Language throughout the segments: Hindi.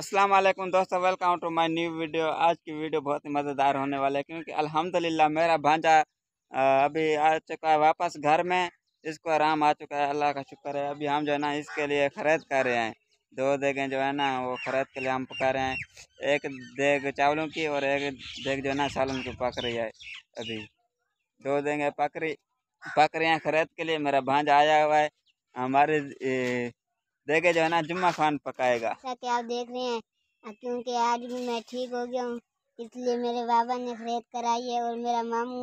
अस्सलाम वालेकुम दोस्तों welcome to my new video आज की वीडियो बहुत ही मज़ेदार होने वाला है क्योंकि अल्हम्दुलिल्लाह मेरा भांजा अभी आ चुका है वापस घर में इसको आराम आ चुका है अल्लाह का शुक्र है अभी हम जो है ना इसके लिए खरीद कर रहे हैं दो देगे जो है ना वो खरीद के लिए हम पका रहे हैं एक देग चावलों की और एक देग जो है ना सालन की पक रही है अभी दो देंगे पक रही पक रहे हैं खरीद के लिए मेरा भांजा आया हुआ है हमारे देखे जो है ना जुम्मा खान पकाएगा कि आप देख रहे हैं क्योंकि आज भी मैं ठीक हो गया हूँ इसलिए मेरे बाबा ने खरीद कराई है और मेरा मामू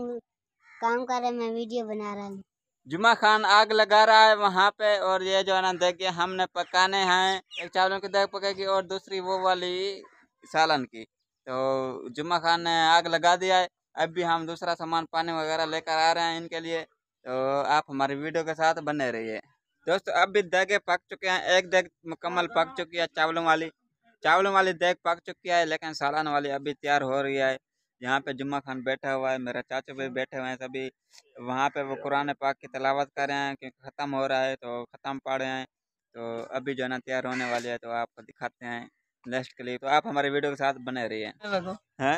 काम कर रहा है मैं वीडियो बना रहा हूँ जुमा खान आग लगा रहा है वहाँ पे और ये जो है ना देखिए हमने पकाने हैं एक चावलों की देख पकेगी और दूसरी वो वाली सालन की तो जुमा खान ने आग लगा दिया है अब भी हम दूसरा सामान पानी वगैरह लेकर आ रहे हैं इनके लिए तो आप हमारी वीडियो के साथ बने रहिए दोस्तों अब भी देगें पक चुके हैं एक देग मुकम्मल पक चुकी है चावलों वाली चावलों वाली देग पक चुकी है लेकिन सालन वाली अभी तैयार हो रही है यहाँ पे जुम्मा खान बैठा हुआ है मेरा चाचू भी बैठे हुए हैं सभी वहाँ पे वो कुरान पाक की तलावत कर रहे हैं क्योंकि ख़त्म हो रहा है तो ख़त्म पा रहे हैं तो अभी जो है ना तैयार होने वाली है तो आपको दिखाते हैं नेक्स्ट के लिए तो आप हमारे वीडियो के साथ बने रहिए है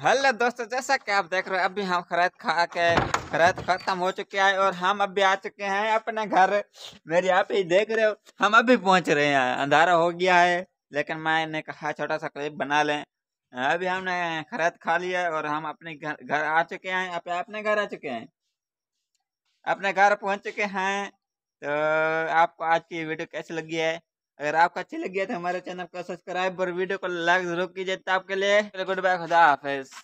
हेलो दोस्तों जैसा कि आप देख रहे हो अभी हम खरीद खा के खरीद खत्म हो चुके हैं और हम अभी आ चुके हैं अपने घर मेरे आप ही देख रहे हो हम अभी पहुंच रहे हैं अंधारा हो गया है लेकिन मैंने कहा छोटा सा क्लिप बना लें अभी हमने खरीद खा लिया और हम अपने घर घर आ चुके हैं आप अपने घर आ चुके हैं अपने घर पहुँच चुके हैं तो आपको आज की वीडियो कैसी लगी है अगर आपको अच्छी लगी है तो हमारे चैनल को सब्सक्राइब और वीडियो को लाइक जरूर कीजिए तो आपके लिए गुड बाय खुदा हाफिज़